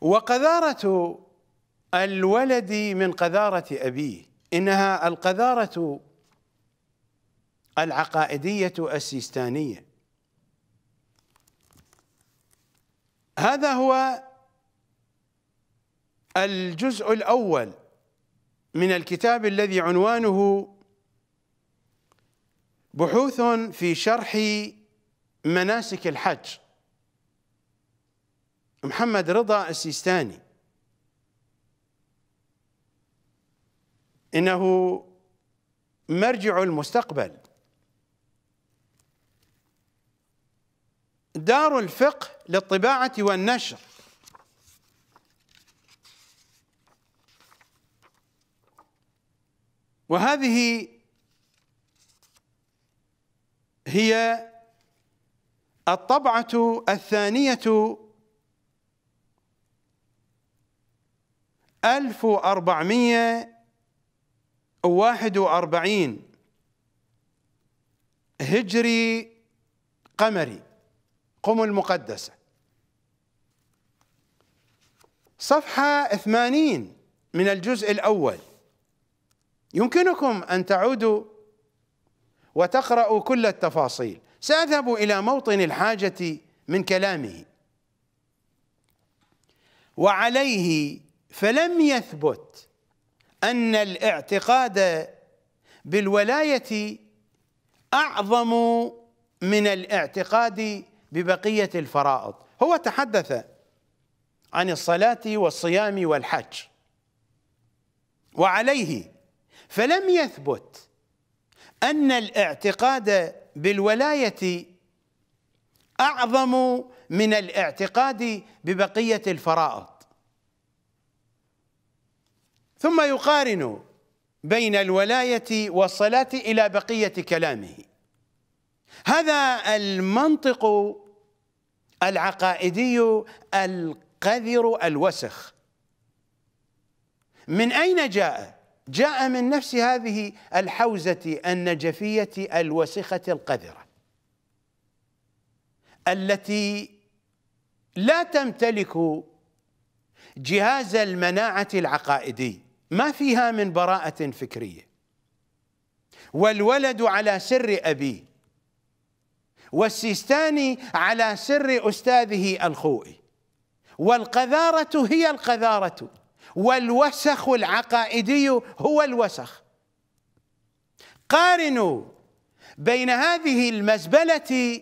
وقذارة الولد من قذارة أبيه إنها القذارة العقائدية السيستانية هذا هو الجزء الأول من الكتاب الذي عنوانه بحوث في شرح مناسك الحج محمد رضا السيستاني انه مرجع المستقبل دار الفقه للطباعه والنشر وهذه هي الطبعه الثانيه 1441 هجري قمري قم المقدسة صفحة 80 من الجزء الأول يمكنكم أن تعودوا وتقرأوا كل التفاصيل سأذهب إلى موطن الحاجة من كلامه وعليه فلم يثبت أن الاعتقاد بالولاية أعظم من الاعتقاد ببقية الفرائض هو تحدث عن الصلاة والصيام والحج وعليه فلم يثبت أن الاعتقاد بالولاية أعظم من الاعتقاد ببقية الفرائض ثم يقارن بين الولاية والصلاة إلى بقية كلامه هذا المنطق العقائدي القذر الوسخ من أين جاء؟ جاء من نفس هذه الحوزة النجفية الوسخة القذرة التي لا تمتلك جهاز المناعة العقائدي ما فيها من براءة فكرية والولد على سر أبيه والسيستاني على سر أستاذه الخوئي والقذارة هي القذارة والوسخ العقائدي هو الوسخ قارنوا بين هذه المزبلة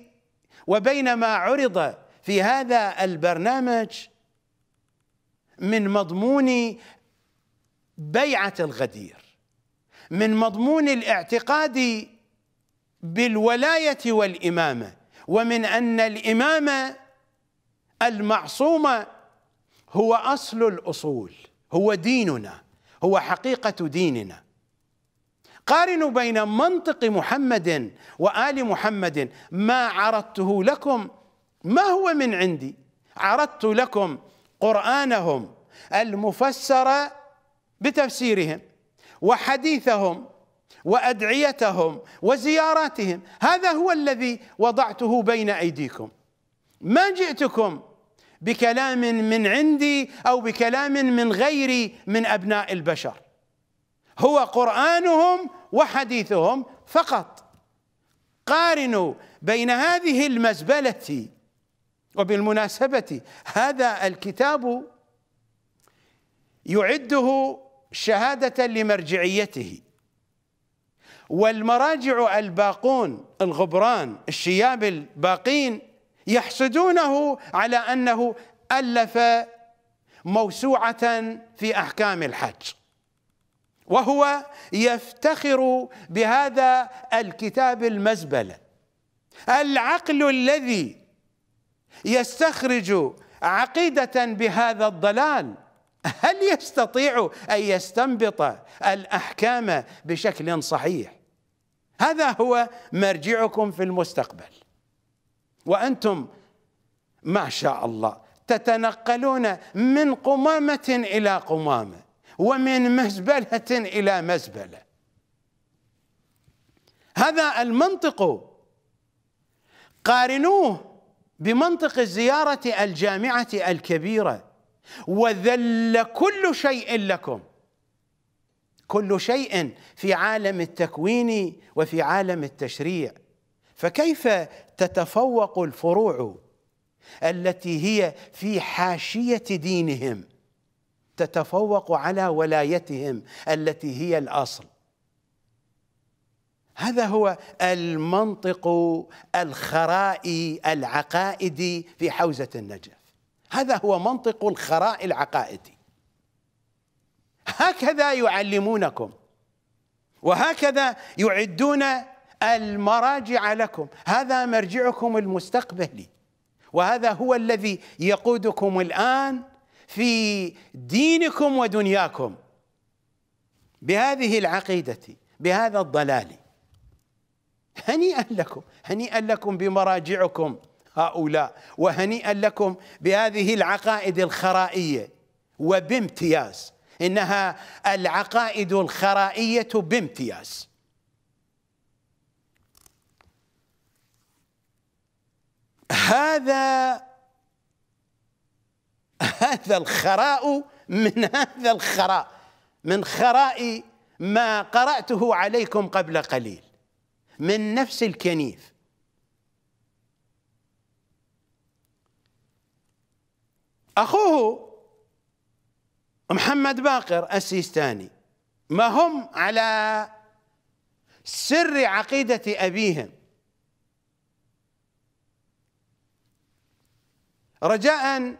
وبين ما عرض في هذا البرنامج من مضمون بيعة الغدير من مضمون الاعتقاد بالولاية والإمامة ومن أن الإمامة المعصومة هو أصل الأصول هو ديننا هو حقيقة ديننا قارنوا بين منطق محمد وآل محمد ما عرضته لكم ما هو من عندي عرضت لكم قرآنهم المفسر بتفسيرهم وحديثهم وادعيتهم وزياراتهم هذا هو الذي وضعته بين ايديكم ما جئتكم بكلام من عندي او بكلام من غيري من ابناء البشر هو قرانهم وحديثهم فقط قارنوا بين هذه المزبله وبالمناسبه هذا الكتاب يعده شهادة لمرجعيته والمراجع الباقون الغبران الشياب الباقين يحسدونه على أنه ألف موسوعة في أحكام الحج وهو يفتخر بهذا الكتاب المزبلة العقل الذي يستخرج عقيدة بهذا الضلال هل يستطيع أن يستنبط الأحكام بشكل صحيح هذا هو مرجعكم في المستقبل وأنتم ما شاء الله تتنقلون من قمامة إلى قمامة ومن مزبلة إلى مزبلة هذا المنطق قارنوه بمنطق الزيارة الجامعة الكبيرة وذل كل شيء لكم كل شيء في عالم التكوين وفي عالم التشريع فكيف تتفوق الفروع التي هي في حاشيه دينهم تتفوق على ولايتهم التي هي الاصل هذا هو المنطق الخرائي العقائدي في حوزه النجف هذا هو منطق الخراء العقائدي هكذا يعلمونكم وهكذا يعدون المراجع لكم هذا مرجعكم المستقبلي وهذا هو الذي يقودكم الآن في دينكم ودنياكم بهذه العقيدة بهذا الضلال هنيئا لكم هنيئا لكم بمراجعكم هؤلاء وهنيئا لكم بهذه العقائد الخرائيه وبامتياز انها العقائد الخرائيه بامتياز هذا هذا الخراء من هذا الخراء من خراء ما قراته عليكم قبل قليل من نفس الكنيف أخوه محمد باقر السيستاني ما هم على سر عقيدة أبيهم رجاء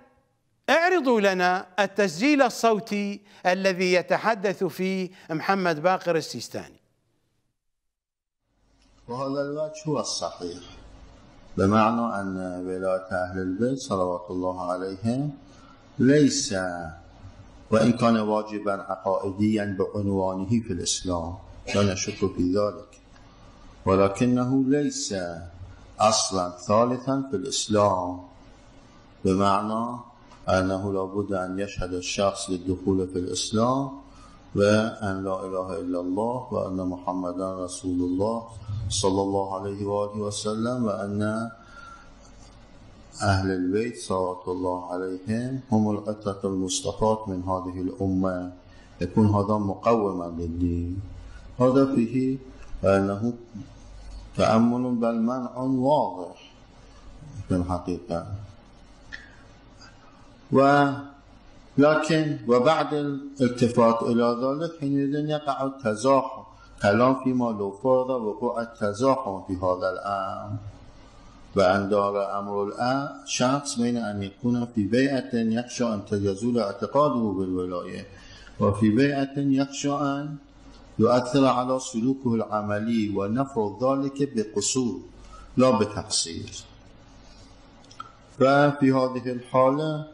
اعرضوا لنا التسجيل الصوتي الذي يتحدث فيه محمد باقر السيستاني وهذا الوجه هو الصحيح بمعنى أن ولاية أهل البيت صلوات الله عليهم لیس و این واجبا عقائدیا یعنی به فی فی الاسلام لا نشک فی ذلک ولکنه لیس اصلا ثالثا في الاسلام به معنا انه لابد ان يشهد الشخص للدخول في الاسلام و ان لا اله الا الله و ان رسول الله صلی الله علیه و وسلم و أهل البيت صلوات الله عليهم هم العترة المصطفاة من هذه الأمة يكون هذا مقوما للدين هذا فيه أنه تأمل بل منع واضح في الحقيقة ولكن وبعد الالتفات إلى ذلك حينئذ يقع التزاحم كلام فيما لو فرض وقوع التزاحم في هذا الأمر و اندار امر شخص بین ان یکون فی بیعت یخشا ان تجزول اعتقاده بالولایه و فی بیعت یخشا ان یؤثر على سلوکه العملی و نفر ذلک بقصور لا بتقصیر و فی هذه الحاله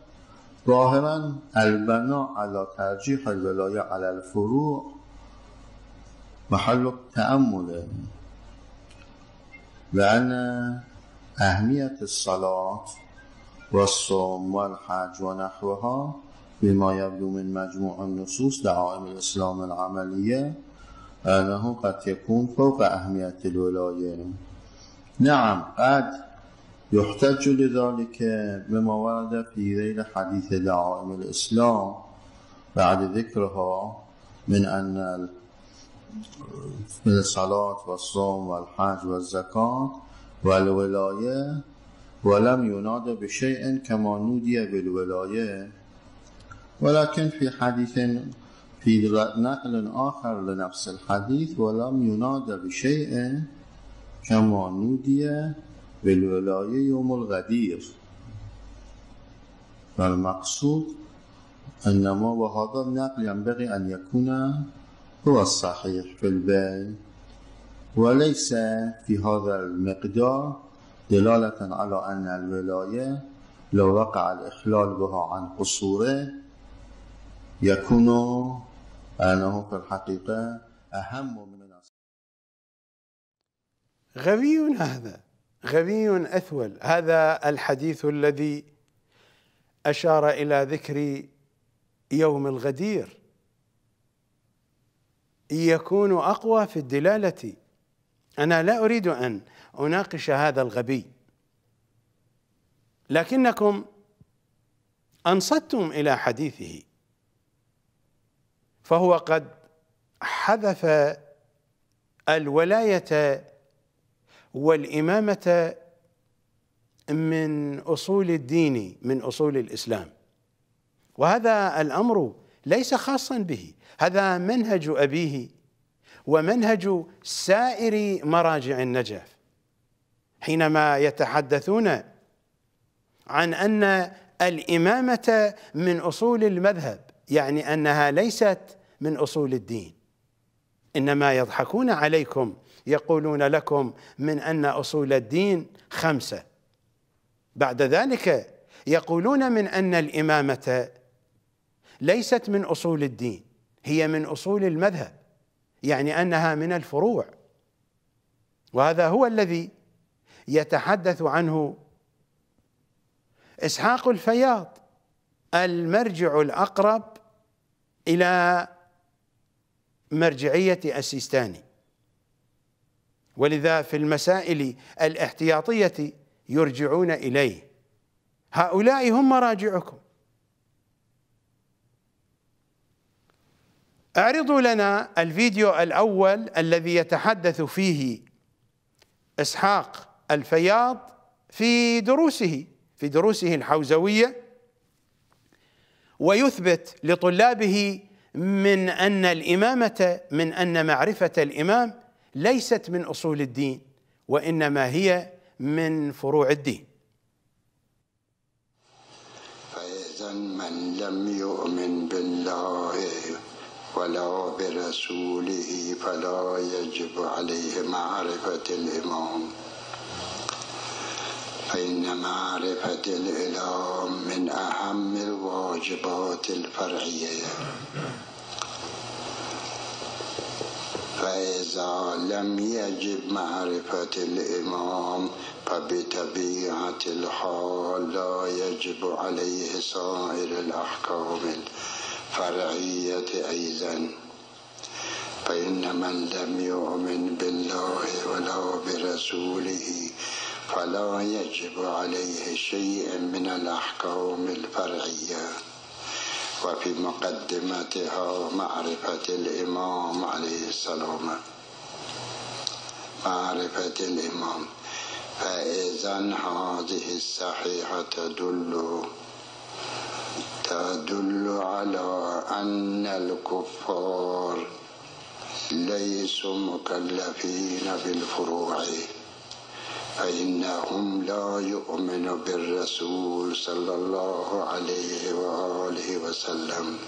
ظاهرا البنا علی ترجیح الولایه على الفروع محل و لأن اهمیت سلات و الصوم و الحج و نحوها بما یبدو من مجموع النصوص دعائم الاسلام العملیه انه قد یکون فوق اهمیت الولایه نعم قد يحتج لذلك بما ورد في غير حديث دعائم الاسلام بعد ذكرها من أن الصلاة والصوم والحج والزكاة والولایه ولم ينادى بشيء كما نودي بالولاية ولكن في حديث في نقل آخر لنفس الحديث ولم ينادى بشيء كما نودي بالولاية يوم الغدير فالمقصود انما وهذا النقل ينبغي أن يكون هو الصحيح في وليس في هذا المقدار دلالة على أن الولاية لو وقع الإخلال بها عن قصوره يكون أنه في الحقيقة أهم من غبي هذا غبي أثول هذا الحديث الذي أشار إلى ذكر يوم الغدير يكون أقوى في الدلالة انا لا اريد ان اناقش هذا الغبي لكنكم انصتم الى حديثه فهو قد حذف الولايه والامامه من اصول الدين من اصول الاسلام وهذا الامر ليس خاصا به هذا منهج ابيه ومنهج سائر مراجع النجف حينما يتحدثون عن ان الامامه من اصول المذهب يعني انها ليست من اصول الدين انما يضحكون عليكم يقولون لكم من ان اصول الدين خمسه بعد ذلك يقولون من ان الامامه ليست من اصول الدين هي من اصول المذهب يعني انها من الفروع وهذا هو الذي يتحدث عنه اسحاق الفياض المرجع الاقرب الى مرجعيه السيستاني ولذا في المسائل الاحتياطيه يرجعون اليه هؤلاء هم مراجعكم اعرضوا لنا الفيديو الاول الذي يتحدث فيه اسحاق الفياض في دروسه في دروسه الحوزويه ويثبت لطلابه من ان الامامه من ان معرفه الامام ليست من اصول الدين وانما هي من فروع الدين فاذا من لم يؤمن بالله ولا برسوله فلا يجب عليه معرفة الإمام فإن معرفة الإمام من أهم الواجبات الفرعية فإذا لم يجب معرفة الإمام فبطبيعة الحال لا يجب عليه سائر الأحكام الفرعية أيضا فإن من لم يؤمن بالله ولا برسوله فلا يجب عليه شيء من الأحكام الفرعية وفي مقدمتها معرفة الإمام عليه السلام معرفة الإمام فإذا هذه الصحيحة تدل تدل على أن الكفار ليسوا مكلفين بالفروع فإنهم لا يؤمنوا بالرسول صلى الله عليه وآله وسلم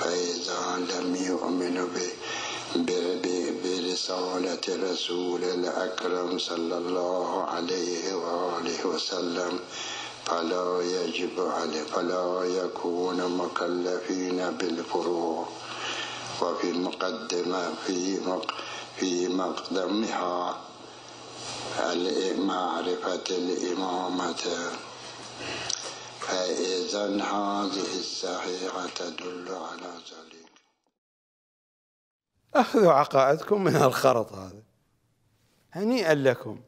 فإذا لم يؤمنوا برسالة رسول الأكرم صلى الله عليه وآله وسلم فلا يجب عليه فلا يكون مكلفين بالفروع وفي المقدمة في في مقدمها معرفة الإمامة فإذا هذه الصحيحة تدل على ذلك أخذوا عقائدكم من الخرط هذا هنيئا لكم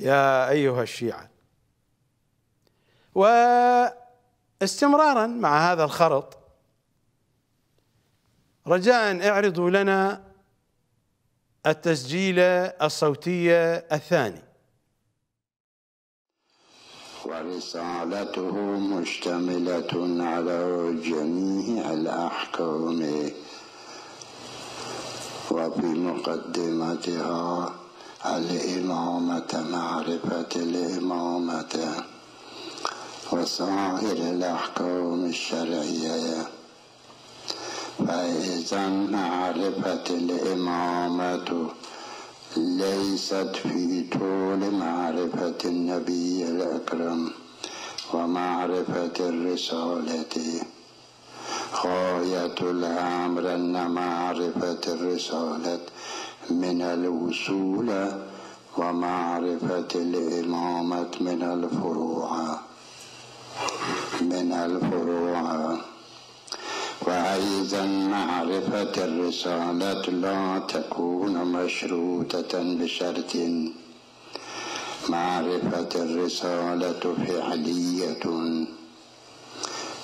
يا أيها الشيعة واستمرارا مع هذا الخرط رجاء اعرضوا لنا التسجيل الصوتي الثاني ورسالته مشتملة على جميع الأحكام وفي مقدمتها الإمامة معرفة الإمامة وسائر الأحكام الشرعية فإذا معرفة الإمامة ليست في طول معرفة النبي الأكرم ومعرفة الرسالة غاية الأمر أن معرفة الرسالة من الوصول ومعرفة الإمامة من الفروع من الفروع وأيضا معرفة الرسالة لا تكون مشروطة بشرط معرفة الرسالة فعلية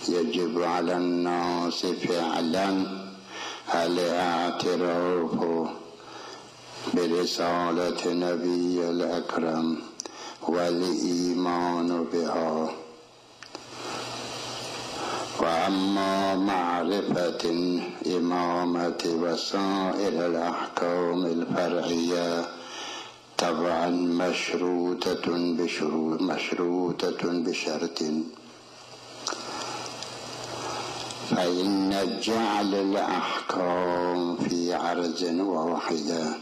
يجب على الناس فعلا الاعتراف برسالة نبي الأكرم والإيمان بها وأما معرفة الإمامة وسائر الأحكام الفرعية طبعا مشروطة بشروط مشروطة بشرط فإن جعل الأحكام في عرض واحدة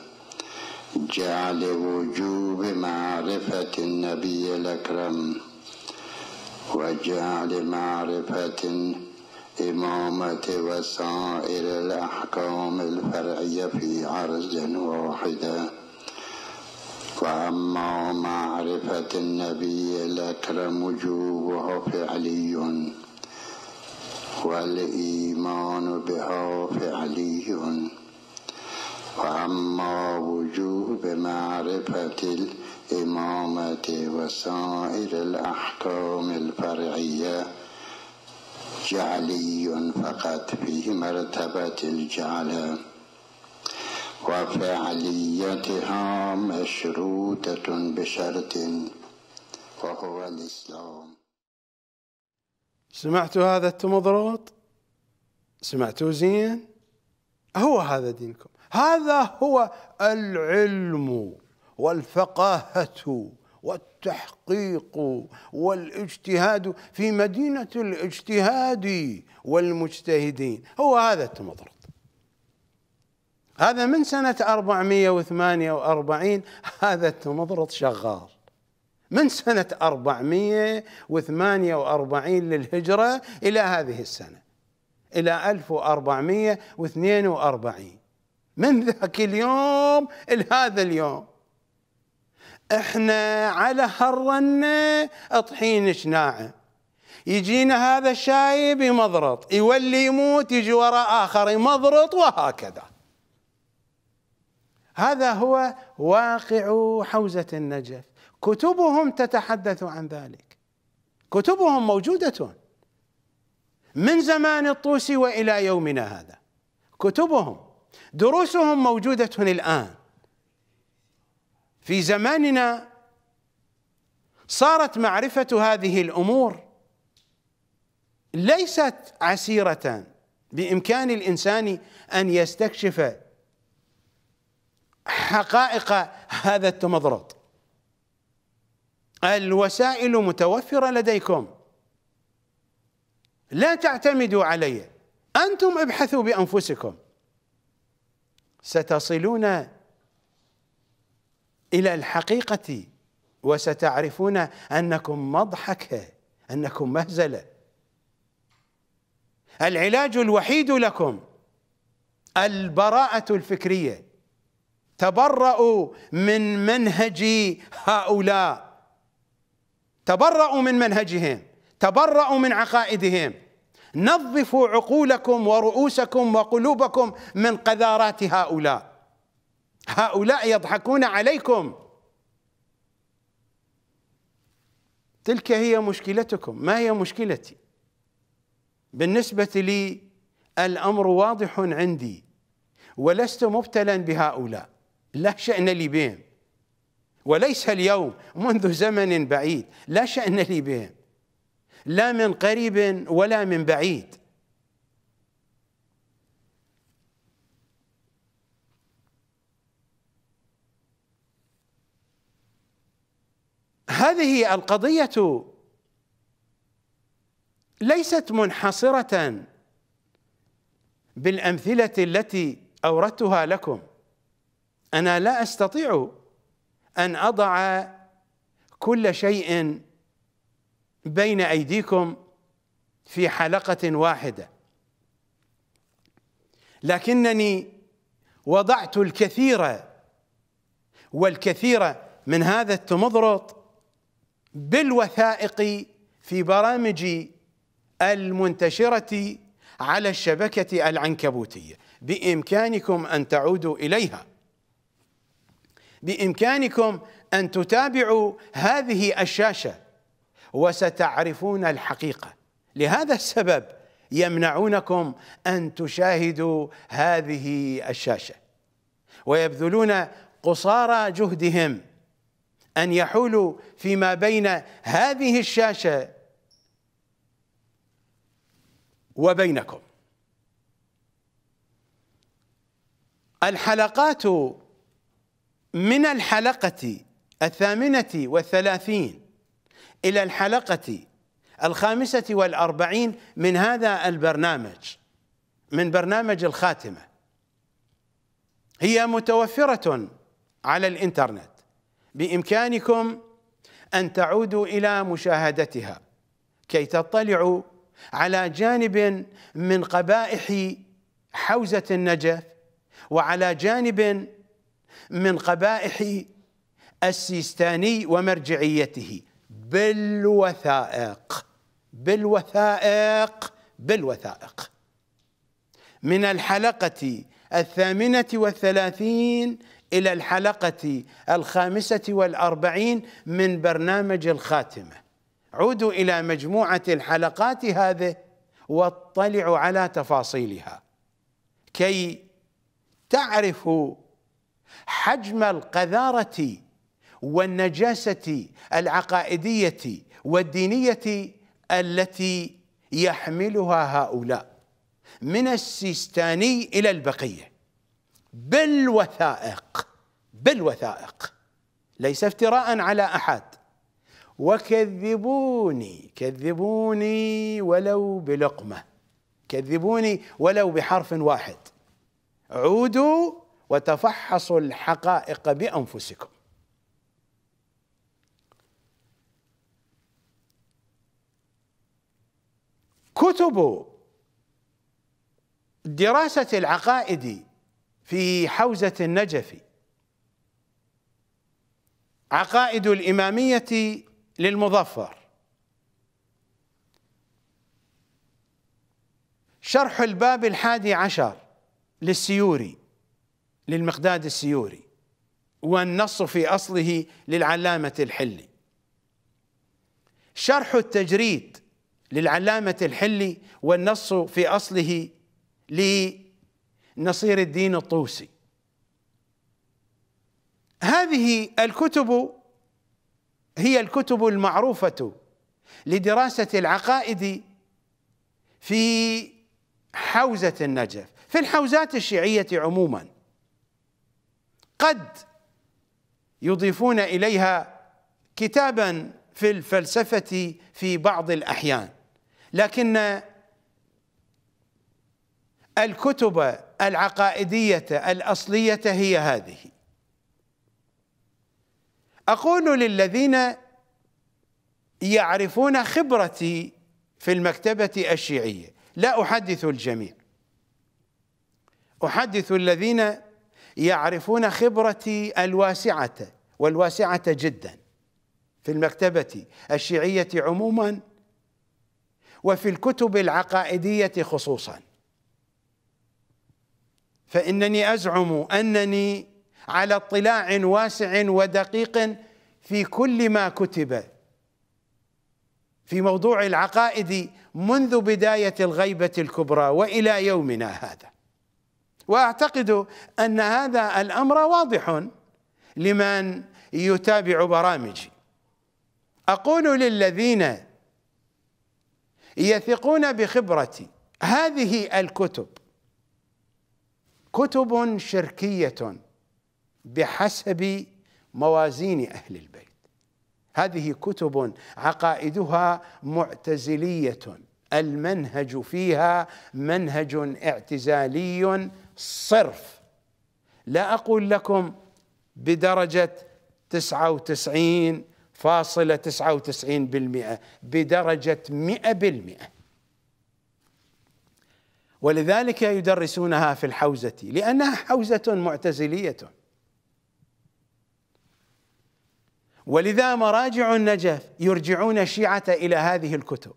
جعل وجوب معرفة النبي الأكرم وجعل معرفة إمامة وسائر الأحكام الفرعية في عرض واحدة وأما معرفة النبي الأكرم وجوبها فعلي والإيمان بها فعلي وأما وجوب معرفة الإمامة وسائر الأحكام الفرعية جعلي فقط في مرتبة الجعل وفعليتها مشروطة بشرط وهو الإسلام سمعتوا هذا التمضرط سمعتوا زين هو هذا دينكم هذا هو العلم والفقاهة والتحقيق والاجتهاد في مدينة الاجتهاد والمجتهدين هو هذا التمطرط هذا من سنة 448 هذا التمطرط شغال من سنة 448 للهجرة إلى هذه السنة إلى 1442 من ذاك اليوم إلى هذا اليوم احنا على هرنا طحينش شناعه يجينا هذا الشايب يمضرط يولي يموت يجي وراء اخر يمضرط وهكذا هذا هو واقع حوزه النجف كتبهم تتحدث عن ذلك كتبهم موجوده من زمان الطوسي والى يومنا هذا كتبهم دروسهم موجوده الان في زماننا صارت معرفة هذه الأمور ليست عسيرة بإمكان الإنسان أن يستكشف حقائق هذا التمضرط الوسائل متوفرة لديكم لا تعتمدوا علي أنتم ابحثوا بأنفسكم ستصلون إلى الحقيقة وستعرفون أنكم مضحكة أنكم مهزلة العلاج الوحيد لكم البراءة الفكرية تبرأوا من منهج هؤلاء تبرأوا من منهجهم تبرأوا من عقائدهم نظفوا عقولكم ورؤوسكم وقلوبكم من قذارات هؤلاء هؤلاء يضحكون عليكم تلك هي مشكلتكم ما هي مشكلتي بالنسبه لي الامر واضح عندي ولست مبتلا بهؤلاء لا شان لي بهم وليس اليوم منذ زمن بعيد لا شان لي بهم لا من قريب ولا من بعيد هذه القضية ليست منحصرة بالأمثلة التي أوردتها لكم أنا لا أستطيع أن أضع كل شيء بين أيديكم في حلقة واحدة لكنني وضعت الكثير والكثير من هذا التمضرط بالوثائق في برامج المنتشرة على الشبكة العنكبوتية بإمكانكم أن تعودوا إليها بإمكانكم أن تتابعوا هذه الشاشة وستعرفون الحقيقة لهذا السبب يمنعونكم أن تشاهدوا هذه الشاشة ويبذلون قصارى جهدهم أن يحولوا فيما بين هذه الشاشة وبينكم الحلقات من الحلقة الثامنة والثلاثين إلى الحلقة الخامسة والأربعين من هذا البرنامج من برنامج الخاتمة هي متوفرة على الإنترنت بامكانكم ان تعودوا الى مشاهدتها كي تطلعوا على جانب من قبائح حوزه النجف وعلى جانب من قبائح السيستاني ومرجعيته بالوثائق بالوثائق بالوثائق من الحلقة الثامنة والثلاثين إلى الحلقة الخامسة والأربعين من برنامج الخاتمة عودوا إلى مجموعة الحلقات هذه واطلعوا على تفاصيلها كي تعرفوا حجم القذارة والنجاسة العقائدية والدينية التي يحملها هؤلاء من السيستاني إلى البقية بالوثائق بالوثائق ليس افتراء على احد وكذبوني كذبوني ولو بلقمه كذبوني ولو بحرف واحد عودوا وتفحصوا الحقائق بانفسكم كتب دراسه العقائد في حوزة النجف عقائد الإمامية للمظفر شرح الباب الحادي عشر للسيوري للمقداد السيوري والنص في أصله للعلامة الحلي شرح التجريد للعلامة الحلي والنص في أصله للعلامة نصير الدين الطوسي هذه الكتب هي الكتب المعروفة لدراسة العقائد في حوزة النجف في الحوزات الشيعية عموما قد يضيفون إليها كتابا في الفلسفة في بعض الأحيان لكن الكتب العقائدية الأصلية هي هذه أقول للذين يعرفون خبرتي في المكتبة الشيعية لا أحدث الجميع أحدث الذين يعرفون خبرتي الواسعة والواسعة جدا في المكتبة الشيعية عموما وفي الكتب العقائدية خصوصا فانني ازعم انني على اطلاع واسع ودقيق في كل ما كتب في موضوع العقائد منذ بدايه الغيبه الكبرى والى يومنا هذا واعتقد ان هذا الامر واضح لمن يتابع برامجي اقول للذين يثقون بخبرتي هذه الكتب كتب شركيه بحسب موازين اهل البيت هذه كتب عقائدها معتزليه المنهج فيها منهج اعتزالي صرف لا أقول لكم بدرجة وتسعين فاصلة وتسعين بالمئة بدرجة 100 بالمئة ولذلك يدرسونها في الحوزة لأنها حوزة معتزلية ولذا مراجع النجف يرجعون الشيعة إلى هذه الكتب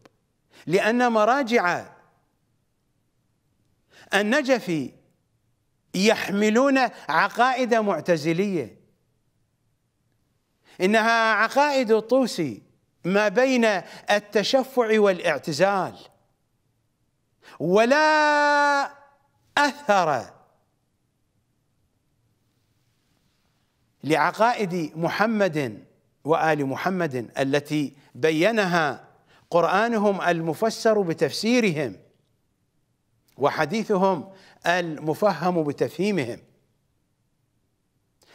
لأن مراجع النجفي يحملون عقائد معتزلية إنها عقائد الطوسي ما بين التشفع والاعتزال ولا أثر لعقائد محمد وآل محمد التي بينها قرآنهم المفسر بتفسيرهم وحديثهم المفهم بتفهيمهم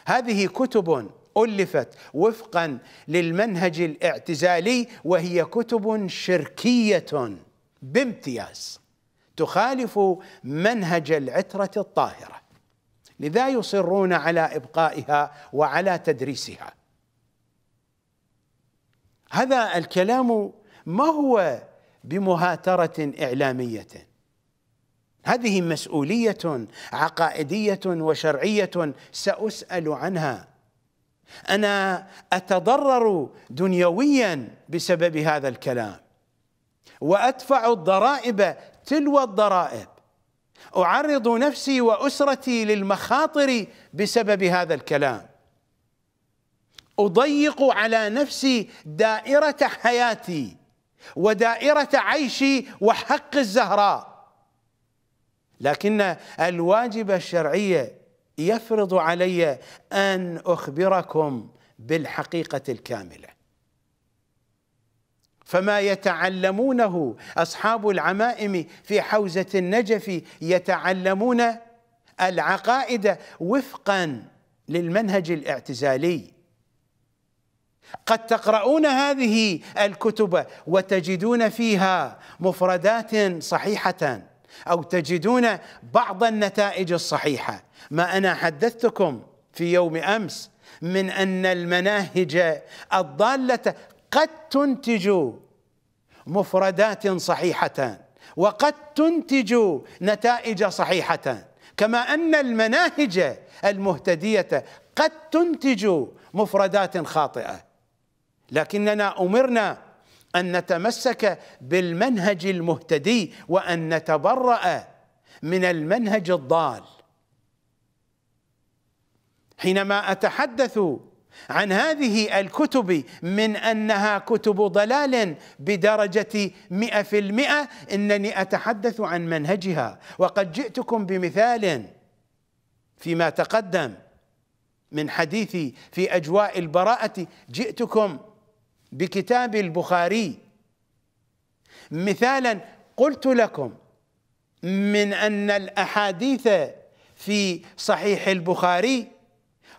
هذه كتب ألفت وفقا للمنهج الاعتزالي وهي كتب شركية بامتياز تخالف منهج العترة الطاهرة لذا يصرون على إبقائها وعلى تدريسها هذا الكلام ما هو بمهاترة إعلامية هذه مسؤولية عقائدية وشرعية سأسأل عنها أنا أتضرر دنيويا بسبب هذا الكلام وأدفع الضرائب تلو الضرائب أعرض نفسي وأسرتي للمخاطر بسبب هذا الكلام أضيق على نفسي دائرة حياتي ودائرة عيشي وحق الزهراء لكن الواجب الشرعي يفرض علي أن أخبركم بالحقيقة الكاملة فما يتعلمونه اصحاب العمائم في حوزه النجف يتعلمون العقائد وفقا للمنهج الاعتزالي قد تقرؤون هذه الكتب وتجدون فيها مفردات صحيحه او تجدون بعض النتائج الصحيحه ما انا حدثتكم في يوم امس من ان المناهج الضاله قد تنتج مفردات صحيحة وقد تنتج نتائج صحيحة كما ان المناهج المهتديه قد تنتج مفردات خاطئه لكننا امرنا ان نتمسك بالمنهج المهتدي وان نتبرأ من المنهج الضال حينما اتحدث عن هذه الكتب من أنها كتب ضلال بدرجة مئة في المئة إنني أتحدث عن منهجها وقد جئتكم بمثال فيما تقدم من حديثي في أجواء البراءة جئتكم بكتاب البخاري مثالا قلت لكم من أن الأحاديث في صحيح البخاري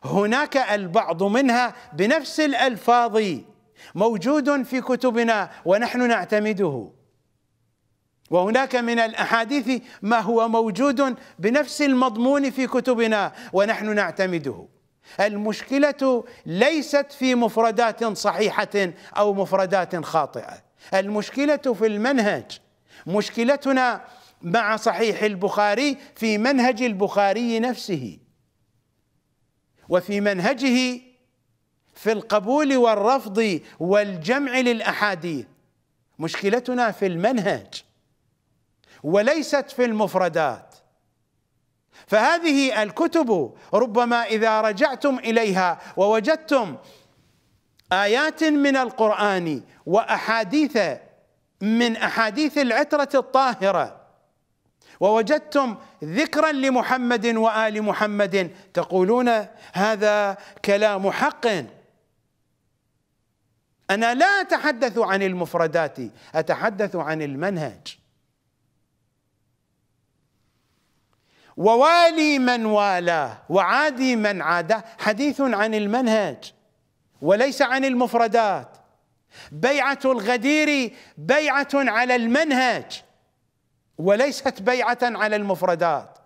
هناك البعض منها بنفس الالفاظ موجود في كتبنا ونحن نعتمده وهناك من الاحاديث ما هو موجود بنفس المضمون في كتبنا ونحن نعتمده المشكله ليست في مفردات صحيحه او مفردات خاطئه المشكله في المنهج مشكلتنا مع صحيح البخاري في منهج البخاري نفسه وفي منهجه في القبول والرفض والجمع للاحاديث مشكلتنا في المنهج وليست في المفردات فهذه الكتب ربما اذا رجعتم اليها ووجدتم ايات من القران واحاديث من احاديث العتره الطاهره ووجدتم ذكرا لمحمد وال محمد تقولون هذا كلام حق انا لا اتحدث عن المفردات اتحدث عن المنهج ووالي من والاه وعادي من عاداه حديث عن المنهج وليس عن المفردات بيعه الغدير بيعه على المنهج وليست بيعة على المفردات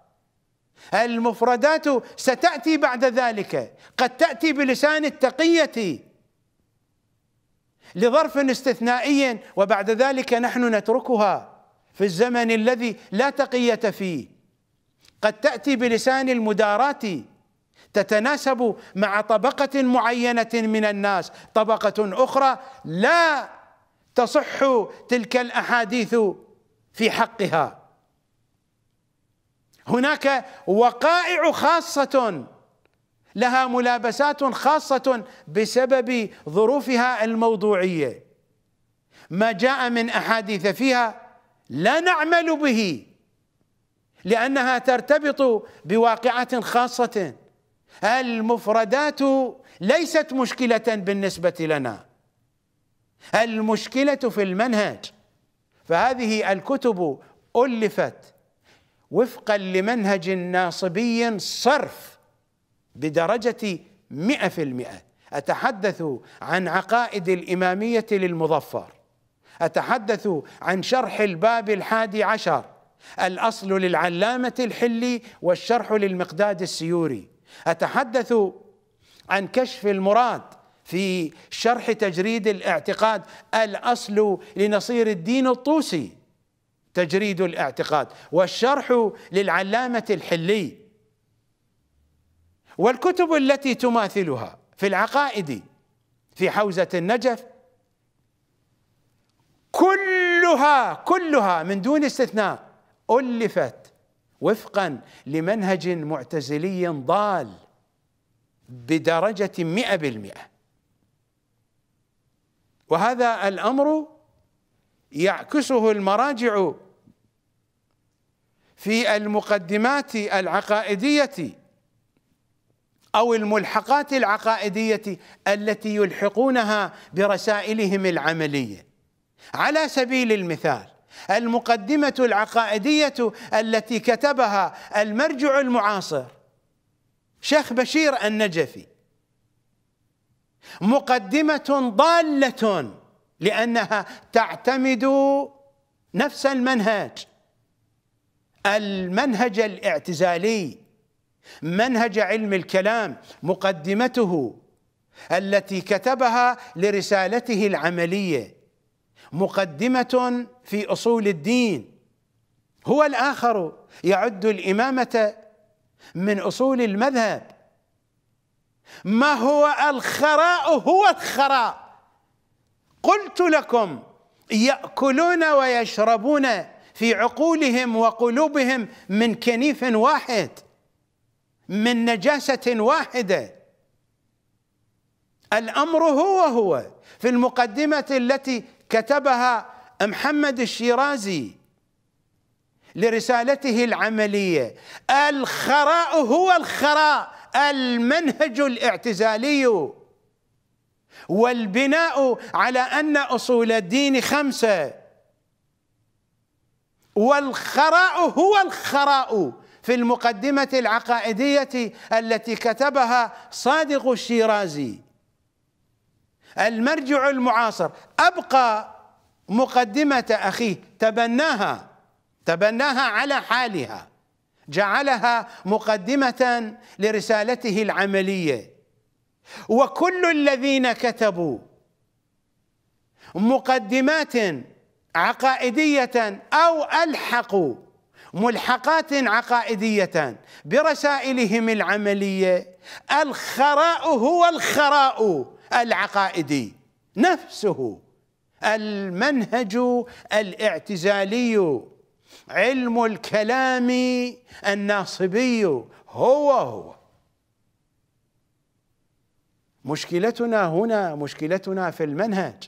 المفردات ستأتي بعد ذلك قد تأتي بلسان التقية لظرف استثنائي وبعد ذلك نحن نتركها في الزمن الذي لا تقية فيه قد تأتي بلسان المدارات تتناسب مع طبقة معينة من الناس طبقة أخرى لا تصح تلك الأحاديث في حقها هناك وقائع خاصه لها ملابسات خاصه بسبب ظروفها الموضوعيه ما جاء من احاديث فيها لا نعمل به لانها ترتبط بواقعه خاصه المفردات ليست مشكله بالنسبه لنا المشكله في المنهج فهذه الكتب ألفت وفقا لمنهج ناصبي صرف بدرجة مئة في المئة أتحدث عن عقائد الإمامية للمظفر أتحدث عن شرح الباب الحادي عشر الأصل للعلامة الحلي والشرح للمقداد السيوري أتحدث عن كشف المراد في شرح تجريد الاعتقاد الاصل لنصير الدين الطوسي تجريد الاعتقاد والشرح للعلامه الحلي والكتب التي تماثلها في العقائد في حوزه النجف كلها كلها من دون استثناء الفت وفقا لمنهج معتزلي ضال بدرجه مئه بالمئه وهذا الامر يعكسه المراجع في المقدمات العقائديه او الملحقات العقائديه التي يلحقونها برسائلهم العمليه على سبيل المثال المقدمه العقائديه التي كتبها المرجع المعاصر شيخ بشير النجفي مقدمه ضاله لانها تعتمد نفس المنهج المنهج الاعتزالي منهج علم الكلام مقدمته التي كتبها لرسالته العمليه مقدمه في اصول الدين هو الاخر يعد الامامه من اصول المذهب ما هو الخراء هو الخراء قلت لكم ياكلون ويشربون في عقولهم وقلوبهم من كنيف واحد من نجاسه واحده الامر هو هو في المقدمه التي كتبها محمد الشيرازي لرسالته العمليه الخراء هو الخراء المنهج الاعتزالي والبناء على ان اصول الدين خمسه والخراء هو الخراء في المقدمه العقائديه التي كتبها صادق الشيرازي المرجع المعاصر ابقى مقدمه اخيه تبناها تبناها على حالها جعلها مقدمه لرسالته العمليه وكل الذين كتبوا مقدمات عقائديه او الحقوا ملحقات عقائديه برسائلهم العمليه الخراء هو الخراء العقائدي نفسه المنهج الاعتزالي علم الكلام الناصبي هو هو مشكلتنا هنا مشكلتنا في المنهج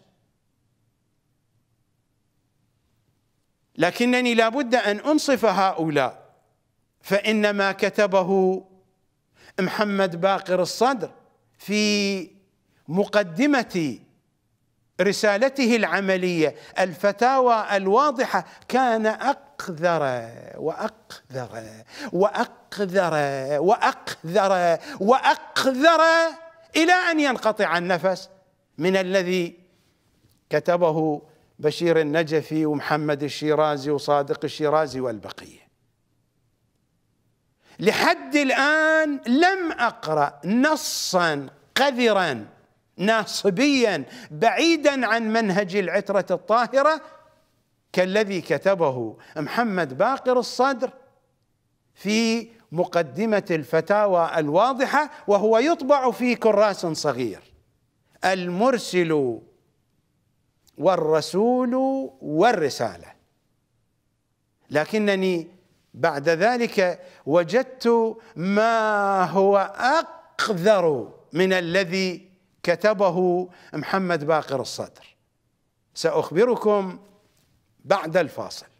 لكنني لابد ان انصف هؤلاء فان ما كتبه محمد باقر الصدر في مقدمه رسالته العمليه الفتاوى الواضحه كان أقل وأقذر وأقذر وأقذر وأقذر وأقذر إلى أن ينقطع النفس من الذي كتبه بشير النجفي ومحمد الشيرازي وصادق الشيرازي والبقية لحد الآن لم أقرأ نصا قذرا ناصبيا بعيدا عن منهج العترة الطاهرة كالذي كتبه محمد باقر الصدر في مقدمة الفتاوى الواضحة وهو يطبع في كراس صغير المرسل والرسول والرسالة لكنني بعد ذلك وجدت ما هو أقذر من الذي كتبه محمد باقر الصدر سأخبركم بعد الفاصل